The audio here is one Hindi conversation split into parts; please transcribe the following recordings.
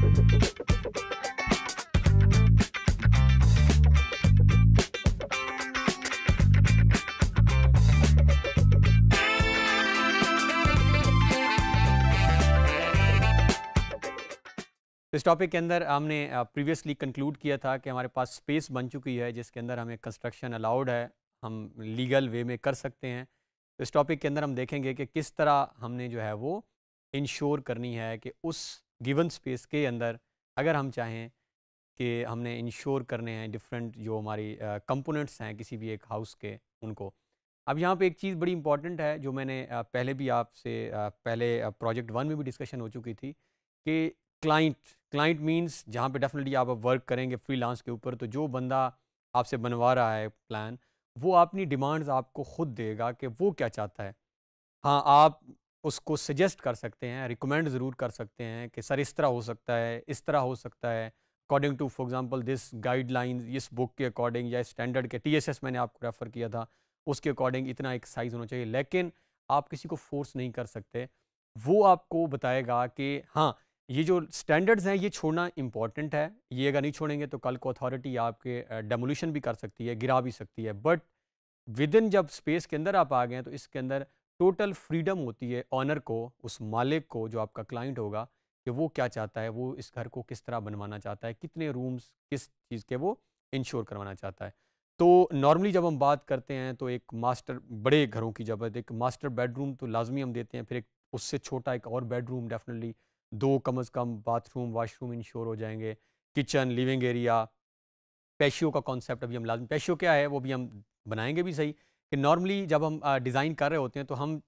इस टॉपिक के अंदर हमने प्रीवियसली कंक्लूड किया था कि हमारे पास स्पेस बन चुकी है जिसके अंदर हमें कंस्ट्रक्शन अलाउड है हम लीगल वे में कर सकते हैं तो इस टॉपिक के अंदर हम देखेंगे कि किस तरह हमने जो है वो इंश्योर करनी है कि उस गिवन स्पेस के अंदर अगर हम चाहें कि हमने इंश्योर करने हैं डिफरेंट जो हमारी कंपोनेंट्स uh, हैं किसी भी एक हाउस के उनको अब यहाँ पे एक चीज़ बड़ी इंपॉर्टेंट है जो मैंने uh, पहले भी आपसे uh, पहले प्रोजेक्ट वन में भी डिस्कशन हो चुकी थी कि क्लाइंट क्लाइंट मींस जहाँ पे डेफिनेटली आप वर्क करेंगे फ्रीलांस के ऊपर तो जो बंदा आपसे बनवा रहा है प्लान वो अपनी डिमांड्स आपको खुद देगा कि वो क्या चाहता है हाँ आप उसको सजेस्ट कर सकते हैं रिकमेंड ज़रूर कर सकते हैं कि सर इस तरह हो सकता है इस तरह हो सकता है according to for example this guideline इस बुक के अकॉर्डिंग या स्टैंडर्ड के टीएसएस मैंने आपको रेफ़र किया था उसके अकॉर्डिंग इतना एक साइज़ होना चाहिए लेकिन आप किसी को फोर्स नहीं कर सकते वो आपको बताएगा कि हाँ ये जो स्टैंडर्ड्स हैं ये छोड़ना इम्पॉर्टेंट है ये अगर नहीं छोड़ेंगे तो कल को अथॉरिटी आपके डेमोल्यूशन भी कर सकती है गिरा भी सकती है बट विद इन जब स्पेस के अंदर आप आ गए हैं तो इसके अंदर टोटल फ्रीडम होती है ऑनर को उस मालिक को जो आपका क्लाइंट होगा कि वो क्या चाहता है वो इस घर को किस तरह बनवाना चाहता है कितने रूम्स किस चीज़ के वो इंश्योर करवाना चाहता है तो नॉर्मली जब हम बात करते हैं तो एक मास्टर बड़े घरों की जब एक मास्टर बेडरूम तो लाजमी हम देते हैं फिर एक उससे छोटा एक और बेडरूम डेफिनेटली दो कम अज़ कम बाथरूम वाशरूम इंश्योर हो जाएंगे किचन लिविंग एरिया पेशियो का कॉन्सेप्ट अभी हम लाजमी पेशियो क्या है वो भी हम बनाएंगे भी सही कि नॉर्मली जब हम डिज़ाइन कर रहे होते हैं तो हम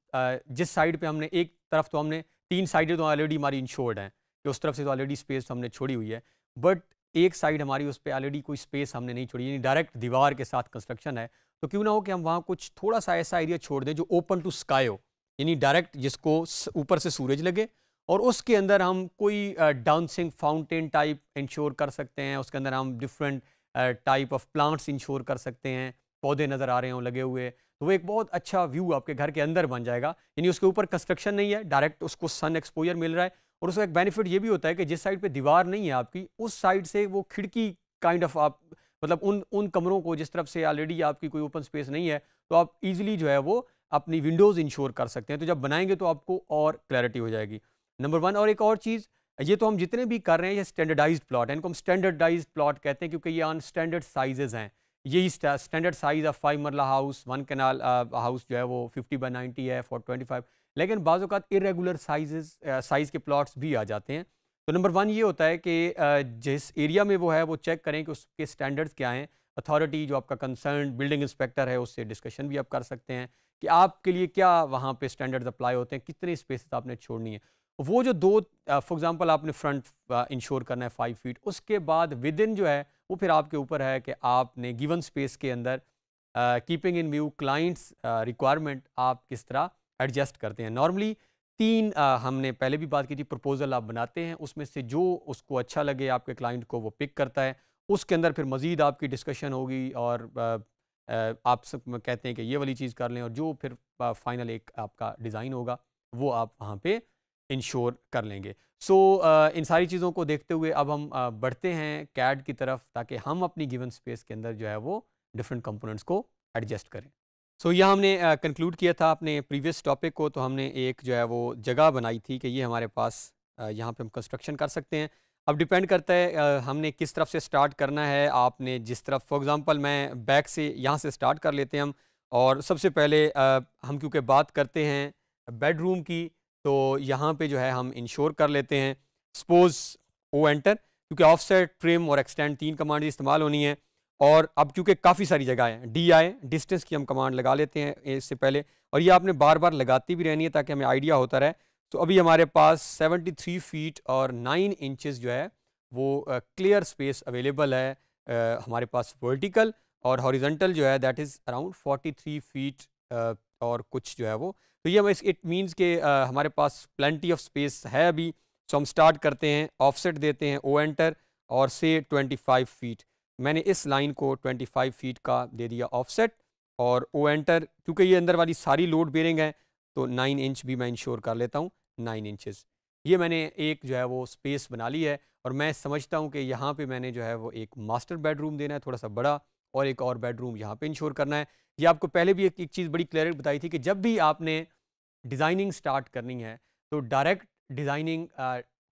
जिस साइड पे हमने एक तरफ तो हमने तीन साइडें तो ऑलरेडी हमारी इंश्योर्ड हैं कि उस तरफ से तो ऑलरेडी स्पेस तो हमने छोड़ी हुई है बट एक साइड हमारी उस पर ऑलरेडी कोई स्पेस हमने नहीं छोड़ी यानी डायरेक्ट दीवार के साथ कंस्ट्रक्शन है तो क्यों ना हो कि हम वहाँ कुछ थोड़ा सा ऐसा एरिया छोड़ दें जो ओपन टू स्काई हो यानी डायरेक्ट जिसको ऊपर से सूरज लगे और उसके अंदर हम कोई डांसिंग फाउंटेन टाइप इंश्योर कर सकते हैं उसके अंदर हम different type of plants ensure कर सकते हैं पौधे नज़र आ रहे हों लगे हुए तो वो एक बहुत अच्छा व्यू आपके घर के अंदर बन जाएगा यानी उसके ऊपर कंस्ट्रक्शन नहीं है डायरेक्ट उसको सन एक्सपोजर मिल रहा है और उसका एक बेनिफिट ये भी होता है कि जिस साइड पे दीवार नहीं है आपकी उस साइड से वो खिड़की काइंड ऑफ आप मतलब उन उन कमरों को जिस तरफ से ऑलरेडी आपकी कोई ओपन स्पेस नहीं है तो आप ईजिली जो है वो अपनी विंडोज़ इंश्योर कर सकते हैं तो जब बनाएंगे तो आपको और क्लैरिटी हो जाएगी नंबर वन और एक और चीज़ ये तो हम जितने भी कर रहे हैं ये स्टैंडर्डाइज्ड प्लॉट है इनको हम स्टैंडर्डाइज्ड प्लॉट कहते हैं क्योंकि ये अनस्टैंडर्ड साइजेज़ हैं यही standard size of five marla house one kanal house जो है वो फिफ्टी बाई नाइन्टी है फॉर ट्वेंटी फाइव लेकिन बाज़ात इरेगुलर साइज़ साइज़ के प्लाट्स भी आ जाते हैं तो नंबर वन ये होता है कि uh, जिस एरिया में वो है वो चेक करें कि उसके स्टैंडर्ड्स क्या हैं अथॉरिटी जो आपका कंसर्न बिल्डिंग इंस्पेक्टर है उससे डिस्कशन भी आप कर सकते हैं कि आपके लिए क्या वहाँ पे स्टैंडर्ड्स अप्लाई होते हैं कितने स्पेसेस आपने छोड़नी है वो जो दो फॉर एग्ज़ाम्पल आपने फ्रंट इंश्योर करना है फाइव फीट उसके बाद विद इन जो है वो फिर आपके ऊपर है कि आपने गिवन स्पेस के अंदर keeping in view clients requirement आप किस तरह एडजस्ट करते हैं नॉर्मली तीन uh, हमने पहले भी बात की थी प्रपोज़ल आप बनाते हैं उसमें से जो उसको अच्छा लगे आपके क्लाइंट को वो पिक करता है उसके अंदर फिर मज़ीद आपकी डिस्कशन होगी और uh, आप सब कहते हैं कि ये वाली चीज़ कर लें और जो फिर फाइनल एक आपका डिज़ाइन होगा वो आप वहाँ पर इंश्योर कर लेंगे सो so, इन सारी चीज़ों को देखते हुए अब हम बढ़ते हैं कैड की तरफ ताकि हम अपनी गिवन स्पेस के अंदर जो है वो डिफरेंट कंपोनेंट्स को एडजस्ट करें सो so, यह हमने कंक्लूड किया था अपने प्रीवियस टॉपिक को तो हमने एक जो है वो जगह बनाई थी कि ये हमारे पास यहाँ पे हम कंस्ट्रक्शन कर सकते हैं अब डिपेंड करता है हमने किस तरफ से स्टार्ट करना है आपने जिस तरफ फॉर एग्ज़ाम्पल मैं बैक से यहाँ से स्टार्ट कर लेते हैं हम और सबसे पहले हम क्योंकि बात करते हैं बेडरूम की तो यहाँ पे जो है हम इंश्योर कर लेते हैं सपोज ओ एंटर क्योंकि ऑफसेट ट्रिम और एक्सटेंड तीन कमांड इस्तेमाल होनी है और अब क्योंकि काफ़ी सारी जगह है डी आई डिस्टेंस की हम कमांड लगा लेते हैं इससे पहले और ये आपने बार बार लगाती भी रहनी है ताकि हमें आइडिया होता रहे तो अभी हमारे पास 73 फीट और 9 इंचेस जो है वो क्लियर स्पेस अवेलेबल है आ, हमारे पास वर्टिकल और हॉरिजेंटल जो है दैट इज़ अराउंड 43 फीट आ, और कुछ जो है वो तो ये हमें इट मीन्स के आ, हमारे पास प्लेंटी ऑफ स्पेस है अभी सो हम स्टार्ट करते हैं ऑफसेट देते हैं ओ एंटर और से 25 फीट मैंने इस लाइन को 25 फीट का दे दिया ऑफसेट और ओ एंटर क्योंकि ये अंदर वाली सारी लोड बेरिंग है तो 9 इंच भी मैं इंश्योर कर लेता हूँ 9 इंचेस ये मैंने एक जो है वो स्पेस बना ली है और मैं समझता हूँ कि यहाँ पे मैंने जो है वो एक मास्टर बेडरूम देना है थोड़ा सा बड़ा और एक और बेडरूम यहाँ पे इंश्योर करना है ये आपको पहले भी एक, एक चीज़ बड़ी क्लियर बताई थी कि जब भी आपने डिज़ाइनिंग स्टार्ट करनी है तो डायरेक्ट डिज़ाइनिंग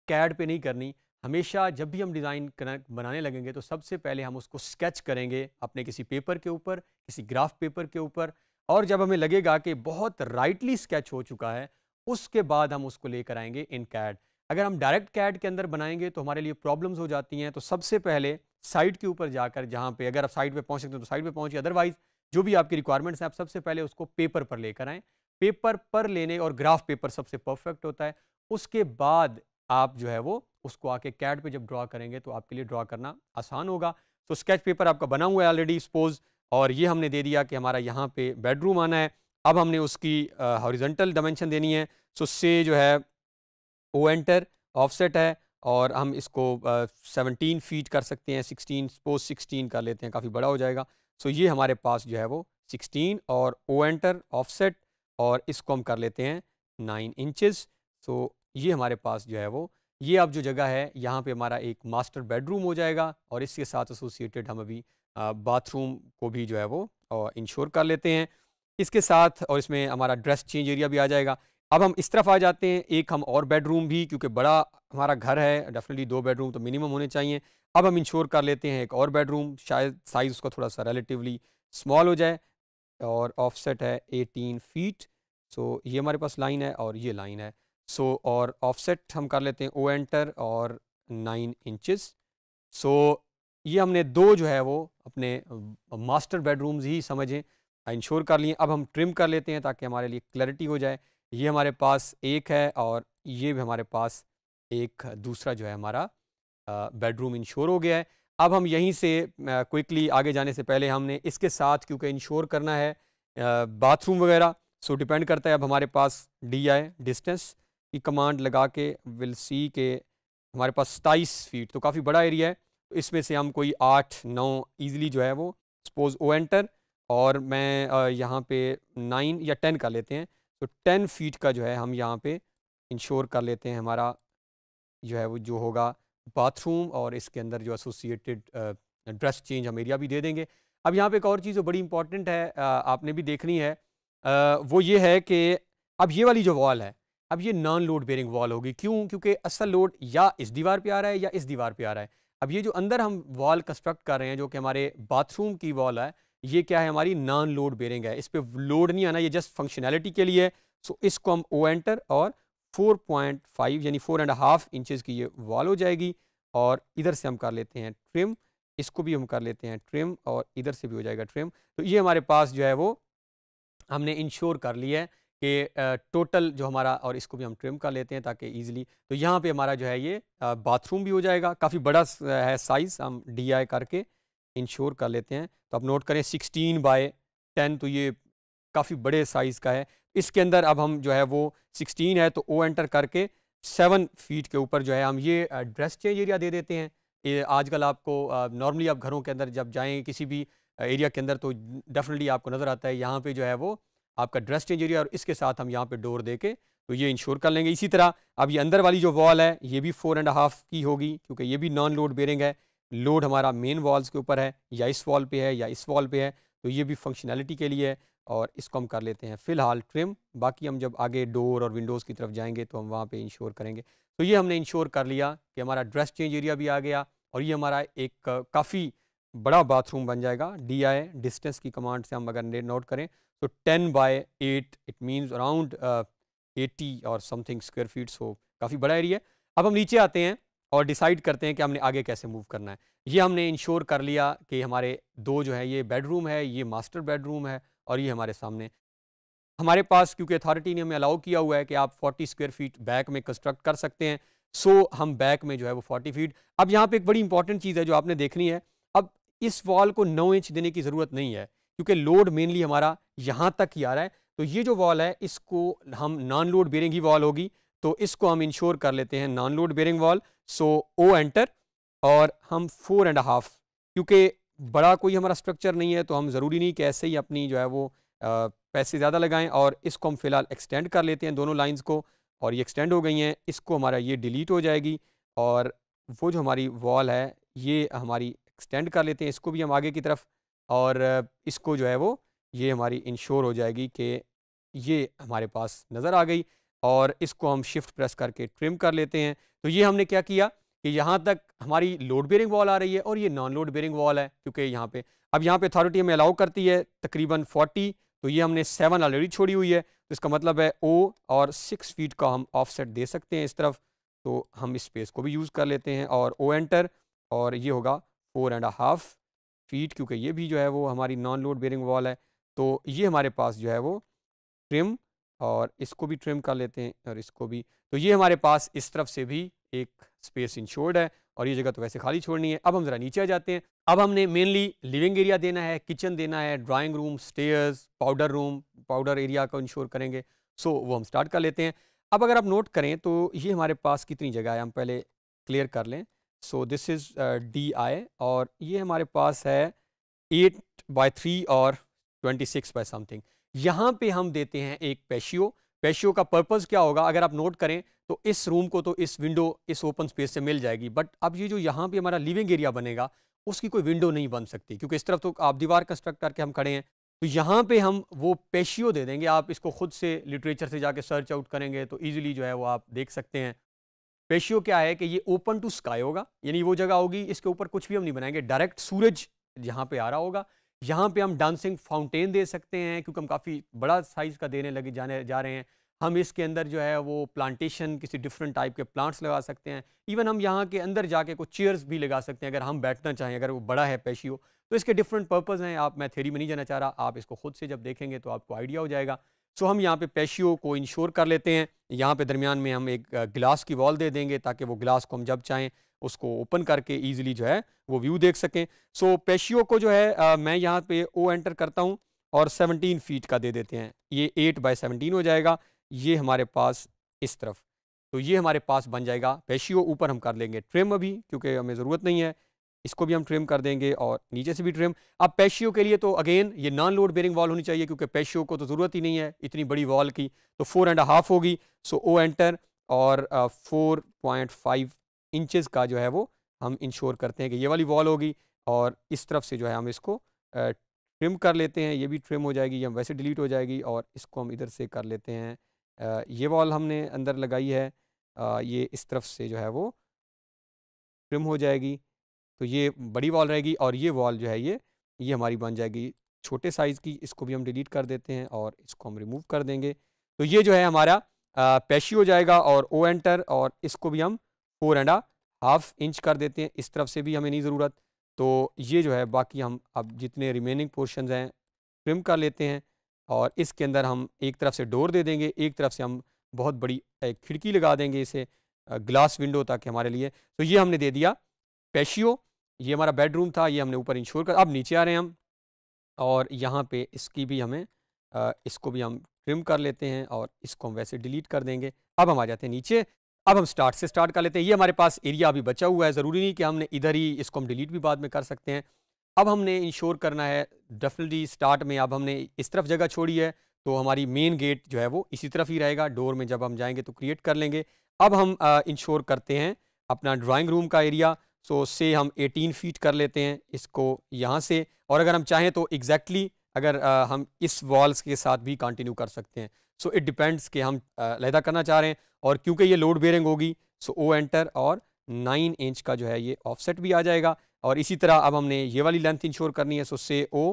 कैड पे नहीं करनी हमेशा जब भी हम डिज़ाइन बनाने लगेंगे तो सबसे पहले हम उसको स्केच करेंगे अपने किसी पेपर के ऊपर किसी ग्राफ पेपर के ऊपर और जब हमें लगेगा कि बहुत राइटली स्केच हो चुका है उसके बाद हम उसको लेकर आएंगे इन कैड अगर हम डायरेक्ट कैड के अंदर बनाएंगे तो हमारे लिए प्रॉब्लम्स हो जाती हैं तो सबसे पहले साइट के ऊपर जाकर जहाँ पे अगर आप साइट पे पहुँच सकते हैं तो साइट पे पहुँचिए अदरवाइज जो भी आपकी रिक्वायरमेंट्स हैं आप सबसे पहले उसको पेपर पर लेकर आएँ पेपर पर लेने और ग्राफ पेपर सबसे परफेक्ट होता है उसके बाद आप जो है वो उसको आके कैट पे जब ड्रा करेंगे तो आपके लिए ड्रा करना आसान होगा तो स्केच पेपर आपका बना हुआ है ऑलरेडी सपोज और ये हमने दे दिया कि हमारा यहाँ पे बेडरूम आना है अब हमने उसकी हॉरिजेंटल डायमेंशन देनी है सो से जो है ओ एंटर ऑफसेट है और हम इसको सेवनटीन फीट कर सकते हैं सिक्सटीन सपोज सिक्सटीन कर लेते हैं काफ़ी बड़ा हो जाएगा सो ये हमारे पास जो है वो सिक्सटीन और ओ एंटर ऑफसेट और इसको हम कर लेते हैं नाइन इंचज़ सो ये हमारे पास जो है वो ये अब जो जगह है यहाँ पे हमारा एक मास्टर बेडरूम हो जाएगा और इसके साथ एसोसिएटेड हम अभी बाथरूम को भी जो है वो इंश्योर कर लेते हैं इसके साथ और इसमें हमारा ड्रेस चेंज एरिया भी आ जाएगा अब हम इस तरफ आ जाते हैं एक हम और बेडरूम भी क्योंकि बड़ा हमारा घर है डेफिनेटली दो बेडरूम तो मिनिमम होने चाहिए अब हम इंश्योर कर लेते हैं एक और बेडरूम शायद साइज़ उसका थोड़ा सा रिलेटिवली स्मॉल हो जाए और ऑफसेट है 18 फीट सो ये हमारे पास लाइन है और ये लाइन है सो और ऑफसेट हम कर लेते हैं ओ एंटर और नाइन इंचज़ सो ये हमने दो जो है वो अपने मास्टर बेडरूम्स ही समझें इंश्योर कर लिए अब हम ट्रिम कर लेते हैं ताकि हमारे लिए क्लैरिटी हो जाए ये हमारे पास एक है और ये भी हमारे पास एक दूसरा जो है हमारा बेडरूम इंश्योर हो गया है अब हम यहीं से क्विकली आगे जाने से पहले हमने इसके साथ क्योंकि इंश्योर करना है बाथरूम वगैरह सो डिपेंड करता है अब हमारे पास डी आई डिस्टेंस की कमांड लगा के विल सी के हमारे पास सताईस फीट तो काफ़ी बड़ा एरिया है तो इसमें से हम कोई आठ नौ ईजिली जो है वो सपोज ओ एंटर और मैं यहाँ पे नाइन या टेन कर लेते हैं तो टेन फीट का जो है हम यहाँ पे इंश्योर कर लेते हैं हमारा जो है वो जो होगा बाथरूम और इसके अंदर जो एसोसिएटेड ड्रेस चेंज हम एरिया भी दे देंगे अब यहाँ पे एक और चीज़ जो बड़ी इंपॉर्टेंट है आ, आपने भी देखनी है आ, वो ये है कि अब ये वाली जो वॉल है अब ये नॉन लोड बेरिंग वॉल होगी क्यों क्योंकि असल लोड या इस दीवार पर आ रहा है या इस दीवार पर आ रहा है अब ये जो अंदर हम वॉल कंस्ट्रक्ट कर रहे हैं जो कि हमारे बाथरूम की वॉल है ये क्या है हमारी नॉन लोड बेरिंग है इस पर लोड नहीं आना ये जस्ट फंक्शनैलिटी के लिए है सो इसको हम ओ एंटर और 4.5 यानी फोर एंड हाफ इंचज़ की ये वॉल हो जाएगी और इधर से हम कर लेते हैं ट्रिम इसको भी हम कर लेते हैं ट्रिम और इधर से भी हो जाएगा ट्रिम तो ये हमारे पास जो है वो हमने इंश्योर कर लिया है कि टोटल जो हमारा और इसको भी हम ट्रिम कर लेते हैं ताकि ईजिली तो यहाँ पे हमारा जो है ये बाथरूम भी हो जाएगा काफ़ी बड़ा है साइज़ हम डी करके इंश्योर कर लेते हैं तो आप नोट करें सिक्सटीन बाय टेन तो ये काफ़ी बड़े साइज़ का है इसके अंदर अब हम जो है वो सिक्सटीन है तो ओ एंटर करके सेवन फीट के ऊपर जो है हम ये ड्रेस चेंज एरिया दे देते हैं ये आजकल आपको नॉर्मली आप घरों के अंदर जब जाएँ किसी भी एरिया के अंदर तो डेफिनेटली आपको नज़र आता है यहाँ पे जो है वो आपका ड्रेस चेंज एरिया और इसके साथ हम यहाँ पे डोर दे के तो ये इंश्योर कर लेंगे इसी तरह अब ये अंदर वाली जो वॉल है ये भी फोर एंड हाफ की होगी क्योंकि ये भी नॉन लोड बेरिंग है लोड हमारा मेन वॉल्स के ऊपर है या इस वॉल पे है या इस वॉल पे है तो ये भी फंक्शनैलिटी के लिए है और इसको हम कर लेते हैं फ़िलहाल ट्रिम बाकी हम जब आगे डोर और विंडोज़ की तरफ जाएंगे तो हम वहाँ पे इंश्योर करेंगे तो ये हमने इंश्योर कर लिया कि हमारा ड्रेस चेंज एरिया भी आ गया और ये हमारा एक काफ़ी बड़ा बाथरूम बन जाएगा डी आई डिस्टेंस की कमांड से हम अगर नोट करें तो ten by eight it means around eighty और समथिंग स्क्वेयर फीट्स हो काफ़ी बड़ा एरिया अब हम नीचे आते हैं और डिसाइड करते हैं कि हमने आगे कैसे मूव करना है ये हमने इंश्योर कर लिया कि हमारे दो जो है ये बेडरूम है ये मास्टर बेडरूम है और ये हमारे सामने हमारे पास क्योंकि अथॉरिटी ने हमें अलाउ किया हुआ है कि आप 40 स्क्वायर फीट बैक में कंस्ट्रक्ट कर सकते हैं सो so, हम बैक में जो है वो 40 फीट अब यहाँ पे एक बड़ी इंपॉर्टेंट चीज़ है जो आपने देखनी है अब इस वॉल को 9 इंच देने की ज़रूरत नहीं है क्योंकि लोड मेनली हमारा यहाँ तक ही आ रहा है तो ये जो वॉल है इसको हम नॉन लोड बेरिंग वॉल होगी तो इसको हम इंश्योर कर लेते हैं non load bearing wall so O enter और हम फोर एंड हाफ क्योंकि बड़ा कोई हमारा स्ट्रक्चर नहीं है तो हम ज़रूरी नहीं कि ऐसे ही अपनी जो है वो आ, पैसे ज़्यादा लगाएं और इसको हम फिलहाल एक्सटेंड कर लेते हैं दोनों लाइंस को और ये एक्सटेंड हो गई हैं इसको हमारा ये डिलीट हो जाएगी और वो जो हमारी वॉल है ये हमारी एक्सटेंड कर लेते हैं इसको भी हम आगे की तरफ और इसको जो है वो ये हमारी इंश्योर हो जाएगी कि ये हमारे पास नज़र आ गई और इसको हम शिफ्ट प्रेस करके ट्रिम कर लेते हैं तो ये हमने क्या किया कि यहाँ तक हमारी लोड बेरिंग वॉल आ रही है और ये नॉन लोड बेरिंग वॉल है क्योंकि यहाँ पे अब यहाँ पे अथॉरिटी हमें अलाउ करती है तकरीबन 40 तो ये हमने 7 ऑलरेडी छोड़ी हुई है तो इसका मतलब है ओ और 6 फीट का हम ऑफसेट दे सकते हैं इस तरफ तो हम इस स्पेस को भी यूज़ कर लेते हैं और ओ एंटर और ये होगा फोर एंड हाफ फीट क्योंकि ये भी जो है वो हमारी नॉन लोड बेरिंग वॉल है तो ये हमारे पास जो है वो ट्रिम और इसको भी ट्रिम कर लेते हैं और इसको भी तो ये हमारे पास इस तरफ से भी एक स्पेस इंश्योर्ड है और ये जगह तो वैसे खाली छोड़नी है अब हम ज़रा नीचे आ जाते हैं अब हमने मेनली लिविंग एरिया देना है किचन देना है drawing room stairs powder room powder area को इंश्योर करेंगे सो वो हम स्टार्ट कर लेते हैं अब अगर आप नोट करें तो ये हमारे पास कितनी जगह है हम पहले क्लियर कर लें so this is D I और ये हमारे पास है एट बाई थ्री और ट्वेंटी सिक्स बाय समथिंग यहां पे हम देते हैं एक पेशियो पेशियो का पर्पस क्या होगा अगर आप नोट करें तो इस रूम को तो इस विंडो इस ओपन स्पेस से मिल जाएगी बट अब ये जो यहाँ पे हमारा लिविंग एरिया बनेगा उसकी कोई विंडो नहीं बन सकती क्योंकि इस तरफ तो आप दीवार कंस्ट्रक्ट करके हम खड़े हैं तो यहाँ पे हम वो पेशियो दे देंगे आप इसको खुद से लिटरेचर से जाके सर्च आउट करेंगे तो ईजिली जो है वो आप देख सकते हैं पेशियो क्या है कि ये ओपन टू स्काई होगा यानी वो जगह होगी इसके ऊपर कुछ भी हम नहीं बनाएंगे डायरेक्ट सूरज यहाँ पे आ रहा होगा यहाँ पे हम डांसिंग फाउंटेन दे सकते हैं क्योंकि हम काफ़ी बड़ा साइज़ का देने लगे जाने जा रहे हैं हम इसके अंदर जो है वो प्लांटेशन किसी डिफरेंट टाइप के प्लांट्स लगा सकते हैं इवन हम यहाँ के अंदर जाके कुछ चेयर्स भी लगा सकते हैं अगर हम बैठना चाहें अगर वो बड़ा है पेशियो तो इसके डिफरेंट पर्पज़ हैं आप मैं थेरी में नहीं जाना चाह रहा आप इसको खुद से जब देखेंगे तो आपको आइडिया हो जाएगा सो हम यहाँ पे पेशियो को इंश्योर कर लेते हैं यहाँ पे दरमियान में हम एक गिलास की वॉल दे देंगे ताकि वो गिलास को हम जब चाहें उसको ओपन करके ईजिली जो है वो व्यू देख सकें सो so, पेशियो को जो है आ, मैं यहाँ पे ओ एंटर करता हूँ और 17 फीट का दे देते हैं ये 8 बाई 17 हो जाएगा ये हमारे पास इस तरफ तो ये हमारे पास बन जाएगा पेशियो ऊपर हम कर लेंगे ट्रिम अभी क्योंकि हमें ज़रूरत नहीं है इसको भी हम ट्रिम कर देंगे और नीचे से भी ट्रिम अब पेशियो के लिए तो अगेन ये नॉन लोड बेरिंग वॉल होनी चाहिए क्योंकि पेशियो को तो ज़रूरत ही नहीं है इतनी बड़ी वॉल की तो फोर एंड हाफ होगी सो ओ एंटर और फोर पॉइंट फाइव इंचज़ का जो है वो हम इंश्योर करते हैं कि ये वाली वॉल होगी और इस तरफ से जो है हम इसको ट्रिम कर लेते हैं ये भी ट्रिम हो जाएगी या वैसे डिलीट हो जाएगी और इसको हम इधर से कर लेते हैं ये वॉल हमने अंदर लगाई है ये इस तरफ से जो है वो ट्रिम हो जाएगी तो ये बड़ी वॉल रहेगी और ये वॉल जो है ये ये हमारी बन जाएगी छोटे साइज़ की इसको भी हम डिलीट कर देते हैं और इसको हम रिमूव कर देंगे तो ये जो है हमारा पेशी हो जाएगा और ओ एंटर और इसको भी हम फोर एंड हाफ इंच कर देते हैं इस तरफ से भी हमें नहीं ज़रूरत तो ये जो है बाकी हम अब जितने रिमेनिंग पोर्शन हैं ट्रिम कर लेते हैं और इसके अंदर हम एक तरफ से डोर दे देंगे एक तरफ से हम बहुत बड़ी खिड़की लगा देंगे इसे ग्लास विंडो तक हमारे लिए तो ये हमने दे दिया पेशियो ये हमारा बेडरूम था ये हमने ऊपर इंश्योर कर अब नीचे आ रहे हैं हम और यहाँ पे इसकी भी हमें इसको भी हम ट्रिम कर लेते हैं और इसको हम वैसे डिलीट कर देंगे अब हम आ जाते हैं नीचे अब हम स्टार्ट से स्टार्ट कर लेते हैं ये हमारे पास एरिया अभी बचा हुआ है ज़रूरी नहीं कि हमने इधर ही इसको हम डिलीट भी बाद में कर सकते हैं अब हमने इंश्योर करना है डेफिनेटली स्टार्ट में अब हमने इस तरफ जगह छोड़ी है तो हमारी मेन गेट जो है वो इसी तरफ ही रहेगा डोर में जब हम जाएंगे तो क्रिएट कर लेंगे अब हम इंश्योर करते हैं अपना ड्राइंग रूम का एरिया सो से हम 18 फीट कर लेते हैं इसको यहाँ से और अगर हम चाहें तो एग्जैक्टली exactly अगर आ, हम इस वॉल्स के साथ भी कंटिन्यू कर सकते हैं सो इट डिपेंड्स कि हम लहदा करना चाह रहे हैं और क्योंकि ये लोड बेयरिंग होगी सो ओ एंटर और नाइन इंच का जो है ये ऑफसेट भी आ जाएगा और इसी तरह अब हमने ये वाली लेंथ इंश्योर करनी है सो से ओ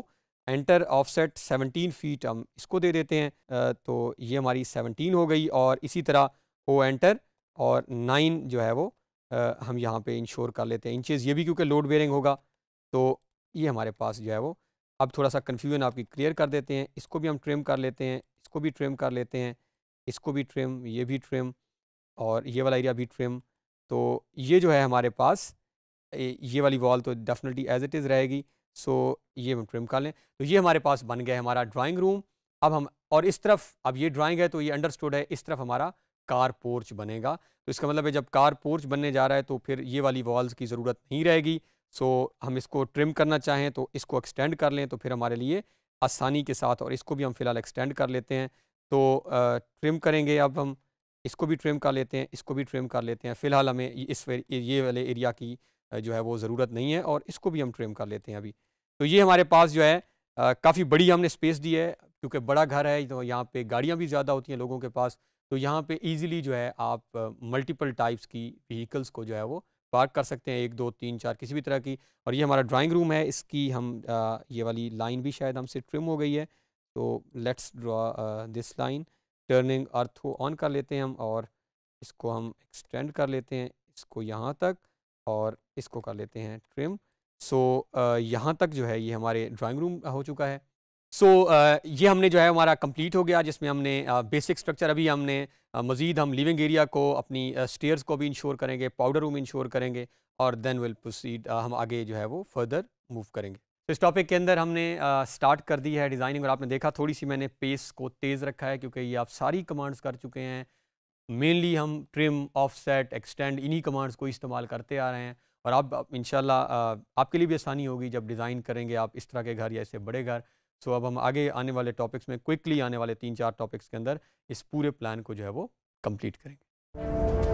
एंटर ऑफसेट 17 फीट हम इसको दे देते हैं तो ये हमारी 17 हो गई और इसी तरह ओ एंटर और 9 जो है वो हम यहाँ पे इंश्योर कर लेते हैं इंचज़ ये भी क्योंकि लोड बेयरिंग होगा तो ये हमारे पास जो है वो अब थोड़ा सा कन्फ्यूजन आपकी क्लियर कर देते हैं इसको भी हम ट्रिम कर लेते हैं इसको भी ट्रिम कर लेते हैं इसको भी ट्रिम ये भी ट्रिम और ये वाला एरिया भी ट्रिम तो ये जो है हमारे पास ये वाली वॉल तो डेफिनेटली एज इट इज़ रहेगी सो ये हम ट्रिम कर लें तो ये हमारे पास बन गया है हमारा ड्राइंग रूम अब हम और इस तरफ अब ये ड्राइंग है तो ये अंडरस्टूड है इस तरफ हमारा कार पोर्च बनेगा तो इसका मतलब है जब कार पोर्च बनने जा रहा है तो फिर ये वाली वॉल्स की ज़रूरत नहीं रहेगी सो हम इसको ट्रिम करना चाहें तो इसको एक्सटेंड कर लें तो फिर हमारे लिए आसानी के साथ और इसको भी हम फ़िलहाल एक्सटेंड कर लेते हैं तो ट्रिम करेंगे अब हम इसको भी ट्रिम कर लेते हैं इसको भी ट्रिम कर लेते हैं फ़िलहाल हमें इस ये वाले एरिया की जो है वो ज़रूरत नहीं है और इसको भी हम ट्रिम कर लेते हैं अभी तो ये हमारे पास जो है काफ़ी बड़ी हमने स्पेस दी है क्योंकि बड़ा घर है तो यहाँ पे गाड़ियाँ भी ज़्यादा होती हैं लोगों के पास तो यहाँ पे इजीली जो है आप मल्टीपल टाइप्स की व्हीकल्स को जो है वो पार्क कर सकते हैं एक दो तीन चार किसी भी तरह की और ये हमारा ड्राइंग रूम है इसकी हम आ, ये वाली लाइन भी शायद हमसे ट्रिम हो गई है तो let's draw this line turning को ऑन कर लेते हैं हम और इसको हम एक्सटेंड कर लेते हैं इसको यहाँ तक और इसको कर लेते हैं ट्रिम सो so, यहाँ तक जो है ये हमारे ड्राइंग रूम हो चुका है सो so, ये हमने जो है हमारा कंप्लीट हो गया जिसमें हमने बेसिक स्ट्रक्चर अभी हमने मज़ीद हम लिविंग एरिया को अपनी स्टेयर्स को भी इंश्योर करेंगे पाउडर रूम इंश्योर करेंगे और देन विल प्रोसीड हम आगे जो है वो फर्दर मूव करेंगे तो इस टॉपिक के अंदर हमने स्टार्ट कर दी है डिज़ाइनिंग और आपने देखा थोड़ी सी मैंने पेस को तेज़ रखा है क्योंकि ये आप सारी कमांड्स कर चुके हैं मेनली हम ट्रिम ऑफसेट एक्सटेंड इन्हीं कमांड्स को इस्तेमाल करते आ रहे हैं और आप इन आपके लिए भी आसानी होगी जब डिज़ाइन करेंगे आप इस तरह के घर या इससे बड़े घर सो अब हम आगे आने वाले टॉपिक्स में क्विकली आने वाले तीन चार टॉपिक्स के अंदर इस पूरे प्लान को जो है वो कंप्लीट करेंगे